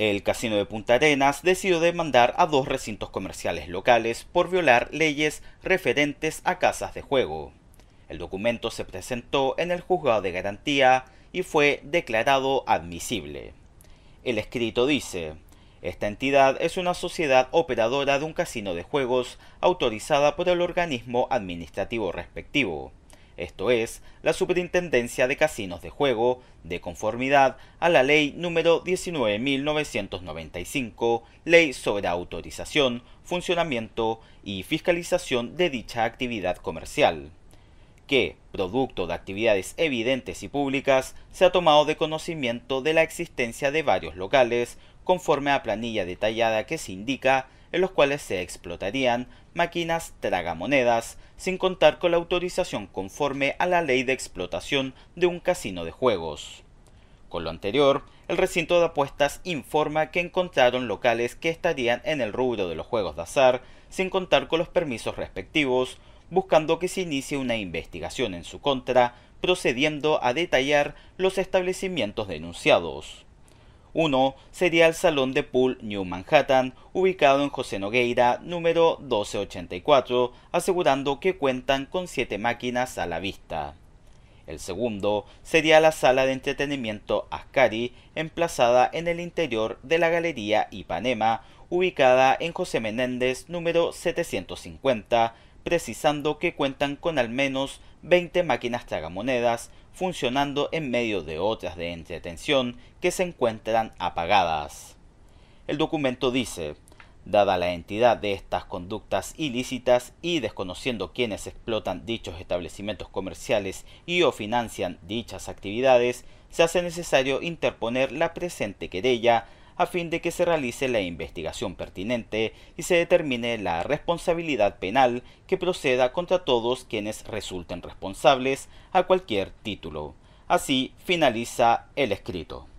El Casino de Punta Arenas decidió demandar a dos recintos comerciales locales por violar leyes referentes a casas de juego. El documento se presentó en el juzgado de garantía y fue declarado admisible. El escrito dice, esta entidad es una sociedad operadora de un casino de juegos autorizada por el organismo administrativo respectivo esto es, la Superintendencia de Casinos de Juego, de conformidad a la Ley número 19.995, Ley sobre Autorización, Funcionamiento y Fiscalización de dicha actividad comercial, que, producto de actividades evidentes y públicas, se ha tomado de conocimiento de la existencia de varios locales, conforme a planilla detallada que se indica en los cuales se explotarían máquinas tragamonedas, sin contar con la autorización conforme a la ley de explotación de un casino de juegos. Con lo anterior, el recinto de apuestas informa que encontraron locales que estarían en el rubro de los juegos de azar, sin contar con los permisos respectivos, buscando que se inicie una investigación en su contra, procediendo a detallar los establecimientos denunciados. Uno sería el Salón de Pool New Manhattan, ubicado en José Nogueira, número 1284, asegurando que cuentan con siete máquinas a la vista. El segundo sería la sala de entretenimiento Ascari, emplazada en el interior de la Galería Ipanema, ubicada en José Menéndez número 750, precisando que cuentan con al menos 20 máquinas tragamonedas, funcionando en medio de otras de entretención que se encuentran apagadas. El documento dice, Dada la entidad de estas conductas ilícitas y desconociendo quienes explotan dichos establecimientos comerciales y o financian dichas actividades, se hace necesario interponer la presente querella a fin de que se realice la investigación pertinente y se determine la responsabilidad penal que proceda contra todos quienes resulten responsables a cualquier título. Así finaliza el escrito.